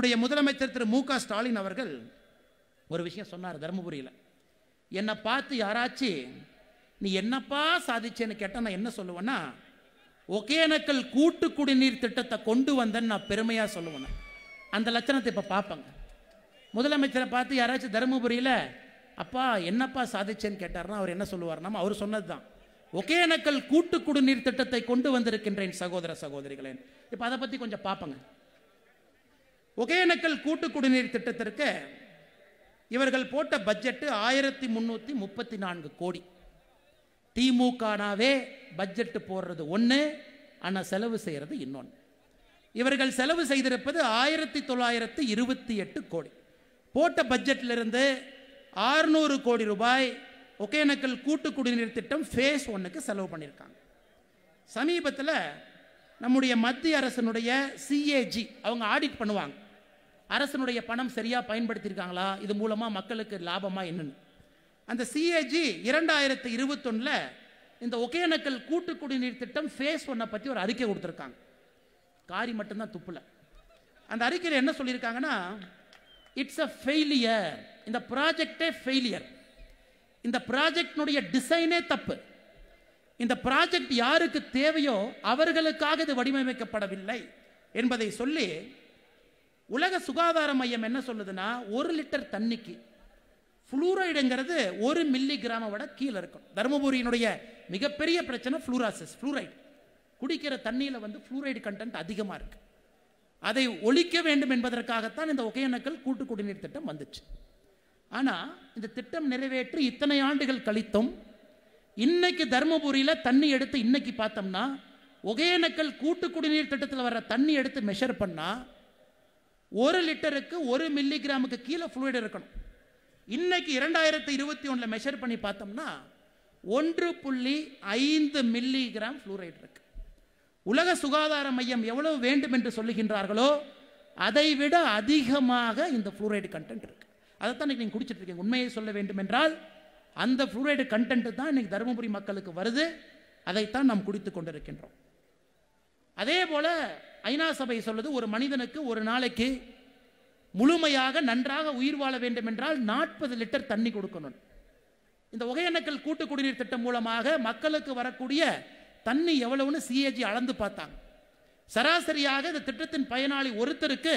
நம்முடைய முதலமைச்சர் திரு மு ஸ்டாலின் அவர்கள் ஒரு விஷயம் சொன்னார் தருமபுரியில் என்னை பார்த்து யாராச்சு நீ என்னப்பா சாதிச்சேன்னு கேட்ட நான் என்ன சொல்லுவேன்னா ஒகேனக்கல் கூட்டு குடிநீர் திட்டத்தை கொண்டு வந்தேன்னு நான் பெருமையாக சொல்லுவேன் அந்த லட்சணத்தை இப்போ பார்ப்பேங்க முதலமைச்சரை பார்த்து யாராச்சும் தருமபுரியில் அப்பா என்னப்பா சாதிச்சேன்னு கேட்டார்னா அவர் என்ன சொல்லுவார்னா அவர் சொன்னது தான் ஒகேனக்கல் கூட்டு குடிநீர் திட்டத்தை கொண்டு வந்திருக்கின்றேன் சகோதர சகோதரிகளேன் இப்போ அதை பற்றி கொஞ்சம் பார்ப்பேங்க ஒகேனக்கல் கூட்டு குடிநீர் திட்டத்திற்கு இவர்கள் போட்ட பட்ஜெட்டு ஆயிரத்தி முந்நூற்றி முப்பத்தி நான்கு கோடி திமுகனாவே பட்ஜெட்டு போடுறது ஒன்று ஆனால் செலவு செய்கிறது இன்னொன்று இவர்கள் செலவு செய்திருப்பது ஆயிரத்தி தொள்ளாயிரத்து இருபத்தி எட்டு கோடி போட்ட பட்ஜெட்டிலிருந்து ஆறுநூறு கோடி ரூபாய் ஒகேனக்கல் கூட்டு குடிநீர் திட்டம் ஃபேஸ் ஒன்றுக்கு செலவு பண்ணியிருக்காங்க சமீபத்தில் நம்முடைய மத்திய அரசனுடைய சிஏஜி அவங்க ஆடிட் பண்ணுவாங்க அரசனுடைய பணம் சரியாக பயன்படுத்தியிருக்காங்களா இது மூலமாக மக்களுக்கு லாபமாக என்னென்னு அந்த சிஏஜி இரண்டாயிரத்து இருபத்தொன்னில் இந்த ஒகேனக்கல் கூட்டு குடிநீர் திட்டம் ஃபேஸ் ஒன்னை பற்றி ஒரு அறிக்கை கொடுத்துருக்காங்க காரி மட்டும்தான் துப்பலை அந்த அறிக்கையில் என்ன சொல்லியிருக்காங்கன்னா இட்ஸ் அ ஃபெயிலியர் இந்த ப்ராஜெக்டே ஃபெயிலியர் இந்த ப்ராஜெக்டினுடைய டிசைனே தப்பு இந்த ப்ராஜெக்ட் யாருக்கு தேவையோ அவர்களுக்காக இது வடிவமைக்கப்படவில்லை என்பதை சொல்லி உலக சுகாதார மையம் என்ன சொல்லுதுன்னா ஒரு லிட்டர் தண்ணிக்கு ஃப்ளூரைடுங்கிறது ஒரு மில்லி கிராம விட கீழே இருக்கும் தருமபுரியினுடைய மிகப்பெரிய பிரச்சனை ஃப்ளூராசிஸ் ஃப்ளூரைடு குடிக்கிற தண்ணியில் வந்து ஃப்ளூரைடு கண்டென்ட் அதிகமாக இருக்குது அதை ஒழிக்க வேண்டும் என்பதற்காகத்தான் இந்த ஒகையணக்கல் கூட்டு குடிநீர் திட்டம் வந்துச்சு ஆனால் இந்த திட்டம் நிறைவேற்றி இத்தனை ஆண்டுகள் கழித்தும் இன்னைக்கு தருமபுரியில் தண்ணி எடுத்து இன்னைக்கு பார்த்தோம்னா ஒகேனக்கல் கூட்டு குடிநீர் திட்டத்தில் வர தண்ணி எடுத்து மெஷர் பண்ணால் ஒரு லிட்டருக்கு ஒரு மில்லிகிராமுக்கு கீழே ஃப்ளூயிட் இருக்கணும் இன்னைக்கு இரண்டாயிரத்தி இருபத்தி ஒன்றில் மெஷர் பண்ணி பார்த்தோம்னா ஒன்று புள்ளி ஐந்து மில்லிகிராம் ஃப்ளூரைடு இருக்கு உலக சுகாதார மையம் எவ்வளவு வேண்டும் என்று சொல்லுகின்றார்களோ அதை விட அதிகமாக இந்த ஃப்ளூரைடு கண்டென்ட் இருக்கு அதைத்தான் நீங்கள் குடிச்சிட்டு இருக்கீங்க உண்மையை சொல்ல வேண்டும் என்றால் அந்த ஃப்ளூரைடு கண்டென்ட் தான் இன்னைக்கு தருமபுரி மக்களுக்கு வருது அதைத்தான் நாம் குடித்து கொண்டிருக்கின்றோம் அதே போல ஐநா சபை சொல்லுது ஒரு மனிதனுக்கு ஒரு நாளைக்கு முழுமையாக நன்றாக உயிர் வாழ வேண்டும் என்றால் நாற்பது லிட்டர் தண்ணி கொடுக்கணும் இந்த ஒகையணுக்கள் கூட்டு குடிநீர் திட்டம் மூலமாக மக்களுக்கு வரக்கூடிய தண்ணி எவ்வளவுன்னு சிஏஜி அளந்து பார்த்தாங்க சராசரியாக இந்த திட்டத்தின் பயனாளி ஒருத்தருக்கு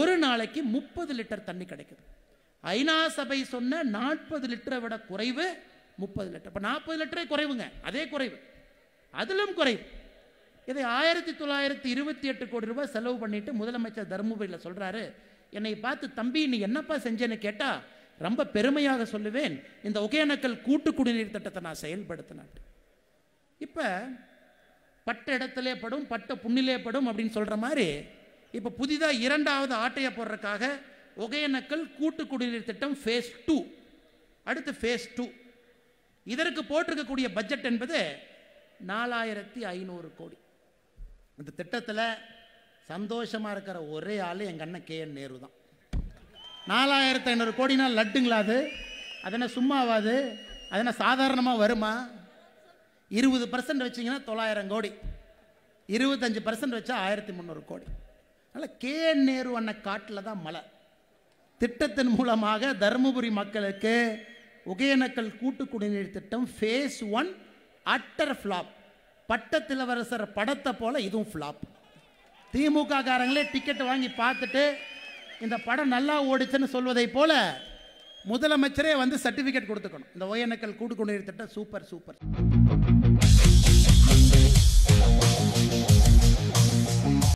ஒரு நாளைக்கு முப்பது லிட்டர் தண்ணி கிடைக்குது ஐநா சபை சொன்ன நாற்பது லிட்டரை விட குறைவு முப்பது லிட்டர் இப்போ நாற்பது லிட்டரே குறைவுங்க அதே குறைவு அதிலும் குறைவு இதை ஆயிரத்தி தொள்ளாயிரத்தி இருபத்தி எட்டு கோடி ரூபாய் செலவு பண்ணிட்டு முதலமைச்சர் தர்மபுரியில் சொல்கிறாரு என்னை பார்த்து தம்பி நீ என்னப்பா செஞ்சேன்னு கேட்டால் ரொம்ப பெருமையாக சொல்லுவேன் இந்த ஒகேனக்கல் கூட்டு குடிநீர் திட்டத்தை நான் செயல்படுத்தினேன் இப்போ பட்ட இடத்திலே படும் பட்ட புண்ணிலே படும் அப்படின்னு சொல்கிற மாதிரி இப்போ புதிதாக இரண்டாவது ஆட்டையை போடுறதுக்காக ஒகேனக்கல் கூட்டு குடிநீர் திட்டம் ஃபேஸ் டூ அடுத்து ஃபேஸ் டூ இதற்கு போட்டிருக்கக்கூடிய பட்ஜெட் என்பது நாலாயிரத்தி ஐநூறு கோடி இந்த திட்டத்தில் சந்தோஷமாக இருக்கிற ஒரே ஆள் எங்கள் அண்ணன் கே என் நேரு தான் நாலாயிரத்து ஐநூறு கோடினா லட்டுங்களா அது அதென்ன சும்மாவாது அதனால் சாதாரணமாக வருமா இருபது பர்சன்ட் வச்சிங்கன்னா தொள்ளாயிரம் கோடி இருபத்தஞ்சி பர்சன்ட் வச்சா ஆயிரத்தி முந்நூறு கோடி அதனால் கே என் நேரு அண்ணன் காட்டில் தான் மழை திட்டத்தின் மூலமாக தருமபுரி மக்களுக்கு ஒகேனக்கல் கூட்டு குடிநீர் திட்டம் ஃபேஸ் ஒன் அட்டர் ஃப்ளாப் பட்டத்திலவரசர் படத்தை போல இதுவும் ஃப்ளாப் திமுக காரங்களே டிக்கெட் வாங்கி பார்த்துட்டு இந்த படம் நல்லா ஓடிச்சுன்னு சொல்வதை போல முதலமைச்சரே வந்து சர்டிஃபிகேட் கொடுத்துக்கணும் இந்த ஒயனக்கல் கூட்டுக்குடிநீர் திட்டம் சூப்பர் சூப்பர்